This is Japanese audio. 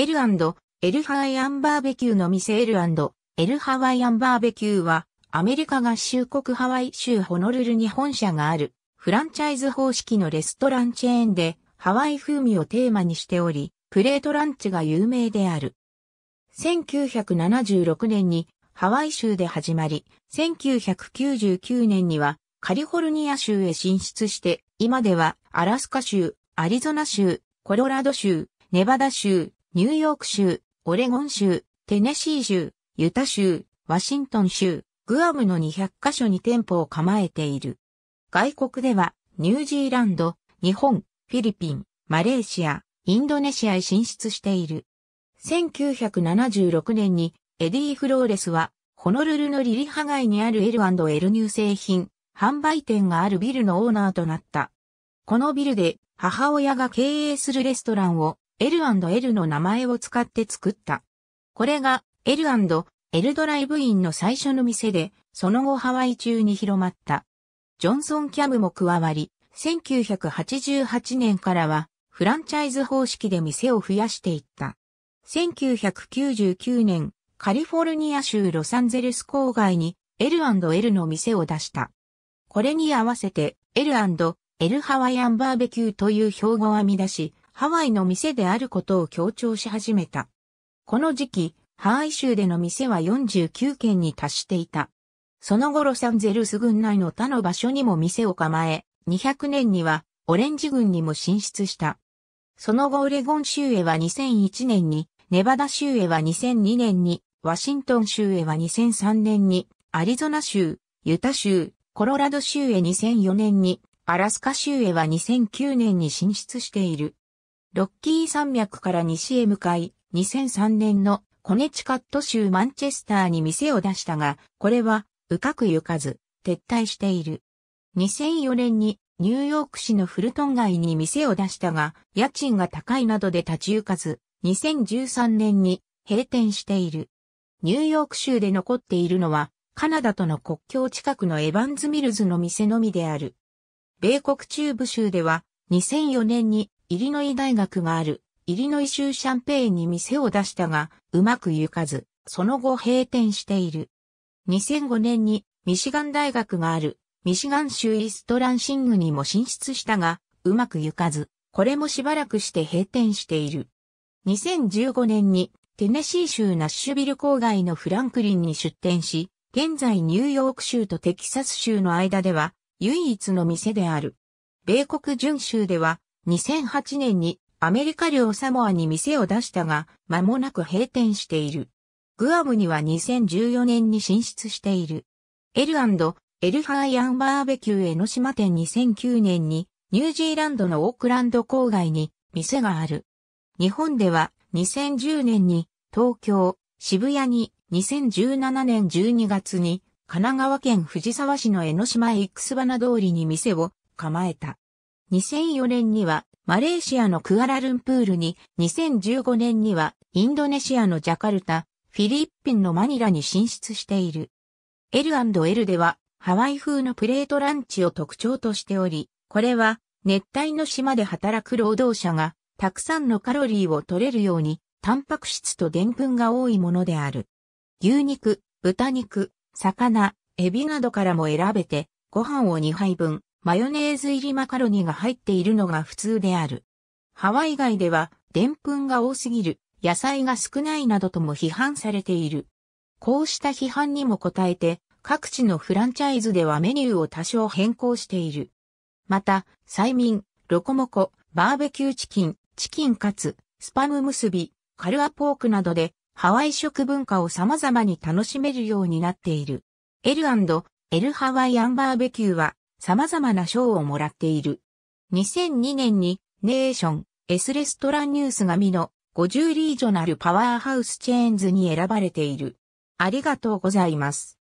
エルエルハワイアンバーベキューの店エルエルハワイアンバーベキューは、アメリカ合衆国ハワイ州ホノルルに本社がある、フランチャイズ方式のレストランチェーンで、ハワイ風味をテーマにしており、プレートランチが有名である。1976年にハワイ州で始まり、1999年にはカリフォルニア州へ進出して、今ではアラスカ州、アリゾナ州、コロラド州、ネバダ州、ニューヨーク州、オレゴン州、テネシー州、ユタ州、ワシントン州、グアムの200カ所に店舗を構えている。外国では、ニュージーランド、日本、フィリピン、マレーシア、インドネシアへ進出している。1976年に、エディ・フローレスは、ホノルルのリリハ街にある L&L 乳製品、販売店があるビルのオーナーとなった。このビルで、母親が経営するレストランを L&L の名前を使って作った。これが L&L ドライブインの最初の店で、その後ハワイ中に広まった。ジョンソンキャブも加わり、1988年からはフランチャイズ方式で店を増やしていった。1999年、カリフォルニア州ロサンゼルス郊外に L&L の店を出した。これに合わせて L&L ハワイアンバーベキューという標語を編み出し、ハワイの店であることを強調し始めた。この時期、ハワイ州での店は49軒に達していた。その後ロサンゼルス郡内の他の場所にも店を構え、200年にはオレンジ郡にも進出した。その後オレゴン州へは2001年に、ネバダ州へは2002年に、ワシントン州へは2003年に、アリゾナ州、ユタ州、コロラド州へ2004年に、アラスカ州へは2009年に進出している。ロッキー山脈から西へ向かい、2003年のコネチカット州マンチェスターに店を出したが、これは、うかくゆかず、撤退している。2004年にニューヨーク市のフルトン街に店を出したが、家賃が高いなどで立ち行かず、2013年に閉店している。ニューヨーク州で残っているのは、カナダとの国境近くのエバンズミルズの店のみである。米国中部州では、2004年にイリノイ大学がある、イリノイ州シャンペーンに店を出したが、うまく行かず、その後閉店している。2005年に、ミシガン大学がある、ミシガン州イストランシングにも進出したが、うまく行かず、これもしばらくして閉店している。2015年に、テネシー州ナッシュビル郊外のフランクリンに出店し、現在ニューヨーク州とテキサス州の間では、唯一の店である。米国準州では、2008年にアメリカ領サモアに店を出したが、間もなく閉店している。グアムには2014年に進出している。エルエルハイアンバーベキュー江ノ島店2009年にニュージーランドのオークランド郊外に店がある。日本では2010年に東京、渋谷に2017年12月に神奈川県藤沢市の江ノ島 X 花通りに店を構えた。2004年にはマレーシアのクアラルンプールに、2015年にはインドネシアのジャカルタ、フィリピンのマニラに進出している。L&L ではハワイ風のプレートランチを特徴としており、これは熱帯の島で働く労働者がたくさんのカロリーを取れるように、タンパク質とでんぷんが多いものである。牛肉、豚肉、魚、エビなどからも選べて、ご飯を2杯分、マヨネーズ入りマカロニが入っているのが普通である。ハワイ以外では、でんぷんが多すぎる、野菜が少ないなどとも批判されている。こうした批判にも応えて、各地のフランチャイズではメニューを多少変更している。また、催眠、ロコモコ、バーベキューチキン、チキンカツ、スパム結び、カルアポークなどで、ハワイ食文化を様々に楽しめるようになっている。L&L ハワイアンバーベキューは、様々な賞をもらっている。2002年にネーション、エスレストランニュースが見の50リージョナルパワーハウスチェーンズに選ばれている。ありがとうございます。